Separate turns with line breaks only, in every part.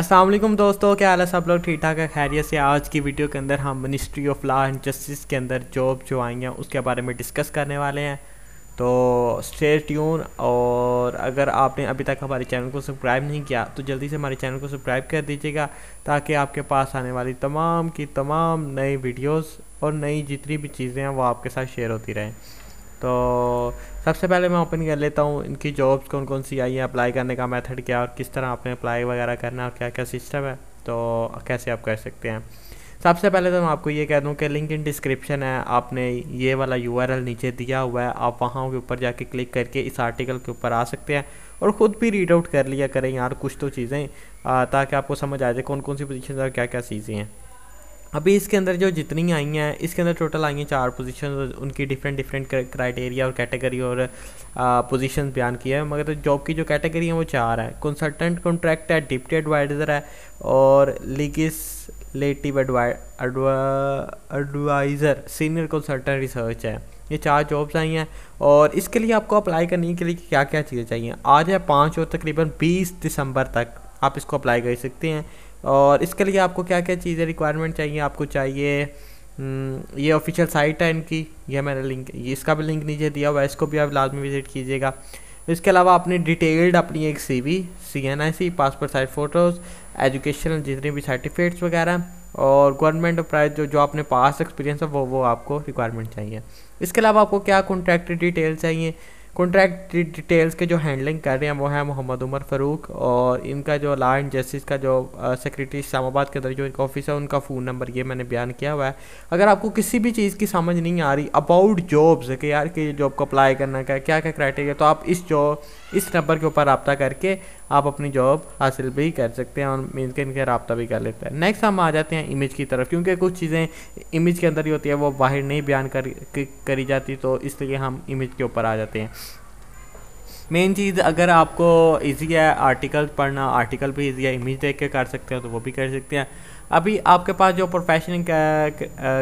असलम दोस्तों क्या हाल है सब लोग ठीक ठाक है खैरियत से आज की वीडियो के अंदर हम ministry of law and justice के अंदर जॉब जो आई हैं उसके बारे में डिस्कस करने वाले हैं तो स्टे ट्यून और अगर आपने अभी तक हमारे चैनल को सब्सक्राइब नहीं किया तो जल्दी से हमारे चैनल को सब्सक्राइब कर दीजिएगा ताकि आपके पास आने वाली तमाम की तमाम नई वीडियोज़ और नई जितनी भी चीज़ें हैं वो आपके साथ शेयर होती रहें तो सबसे पहले मैं ओपन कर लेता हूँ इनकी जॉब्स कौन कौन सी आई हैं अप्लाई करने का मेथड क्या और किस तरह आपने अप्लाई वगैरह करना है और क्या क्या सिस्टम है तो कैसे आप कर सकते हैं सबसे पहले तो मैं आपको ये कह दूँ कि लिंक इन डिस्क्रिप्शन है आपने ये वाला यू नीचे दिया हुआ है आप वहाँ के ऊपर जाके क्लिक करके इस आर्टिकल के ऊपर आ सकते हैं और ख़ुद भी रीड आउट कर लिया करें यार कुछ तो चीज़ें ताकि आपको समझ आ जाए कौन कौन सी पोजीशन और क्या क्या चीज़ें हैं अभी इसके अंदर जो जितनी आई हैं इसके अंदर टोटल आई हैं चार पोजीशन उनकी डिफरेंट डिफरेंट क्राइटेरिया और कैटेगरी और पोजीशन बयान किया है मगर तो जॉब की जो कैटेगरी है वो चार है कंसल्टेंट कॉन्ट्रैक्ट है डिप्टी एडवाइज़र है और लेटिव एडवाइज़र सीनियर कंसल्टेंट रिसर्च है ये चार जॉब्स आई हैं और इसके लिए आपको अप्लाई करने के लिए क्या क्या चीज़ें चाहिए आज है पाँच और तकरीबन बीस दिसंबर तक आप इसको अप्लाई कर सकते हैं और इसके लिए आपको क्या क्या चीज़ें रिक्वायरमेंट चाहिए आपको चाहिए हम्म, ये ऑफिशियल साइट है इनकी यह मैंने लिंक इसका भी लिंक नीचे दिया हुआ इसको भी आप लाजमी विज़िट कीजिएगा इसके अलावा आपने डिटेल्ड अपनी एक C V C N I C passport size photos educational जितने भी सर्टिफिकेट्स वगैरह और गवर्नमेंट और प्राइवेट जो जो आपने पास एक्सपीरियंस है वो वो आपको रिक्वायरमेंट चाहिए इसके अलावा आपको क्या कॉन्ट्रैक्ट डिटेल चाहिए कॉन्ट्रैक्ट डिटेल्स के जो हैंडलिंग कर रहे हैं वो है मोहम्मद उमर फ़ारूक और इनका जो लॉ एंड जस्टिस का जो सेक्रेटरी इस्लामाबाद के अंदर जो इनका ऑफिस है उनका फ़ोन नंबर ये मैंने बयान किया हुआ है अगर आपको किसी भी चीज़ की समझ नहीं आ रही अबाउट जॉब्स के यार कि जॉब को अप्लाई करना का क्या क्या क्राइटेरिया तो आप इस जॉब इस नंबर के ऊपर रबता करके आप अपनी जॉब हासिल भी कर सकते हैं और मीन के इनके रबता भी कर लेते हैं नेक्स्ट हम आ जाते हैं इमेज की तरफ क्योंकि कुछ चीज़ें इमेज के अंदर ही होती है वो बाहर नहीं बयान कर करी जाती तो इसलिए हम इमेज के ऊपर आ जाते हैं मेन चीज़ अगर आपको इजी है आर्टिकल पढ़ना आर्टिकल भी इजी है इमेज देख के कर सकते हैं तो वो भी कर सकते हैं अभी आपके पास जो प्रोफेशनल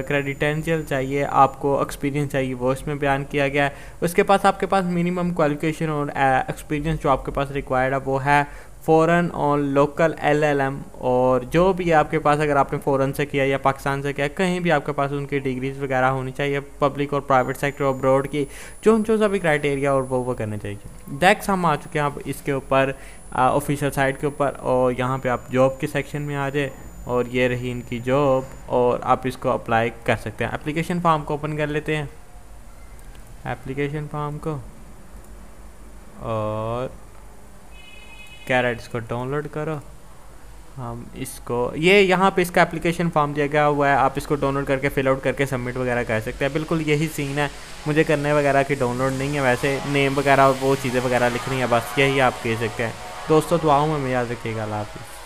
क्रेडिटेंशियल चाहिए आपको एक्सपीरियंस चाहिए वो इसमें बयान किया गया है उसके पास आपके पास मिनिमम क्वालिफिकेशन और एक्सपीरियंस जो आपके पास रिक्वायर्ड है वो है foreign on local L L M और जो भी आपके पास अगर आपने फ़ौरन से किया या पाकिस्तान से किया कहीं भी आपके पास उनकी डिग्रीज वगैरह होनी चाहिए पब्लिक और प्राइवेट सेक्टर और ब्रॉड की जो जो सभी क्राइटेरिया और वो वो करने चाहिए डेक्स हम आ चुके हैं आप इसके ऊपर ऑफिशियल साइट के ऊपर और यहाँ पर आप जॉब के सेक्शन में आ जाए और ये रही इनकी जॉब और आप इसको अप्लाई कर सकते हैं एप्लीकेशन फॉर्म को ओपन कर लेते हैं एप्लीकेशन फॉर्म को और कैरेट इसको डाउनलोड करो हम इसको ये यहाँ पे इसका एप्लीकेशन फॉर्म दिया गया हुआ है आप इसको डाउनलोड करके फिल आउट करके सबमिट वगैरह कर सकते हैं बिल्कुल यही सीन है मुझे करने वगैरह की डाउनलोड नहीं है वैसे नेम वगैरह वो चीज़ें वगैरह लिखनी है बस यही आप कह सकते हैं दोस्तों दुआओं में याद रखिएगा अल्लाह हाफिज़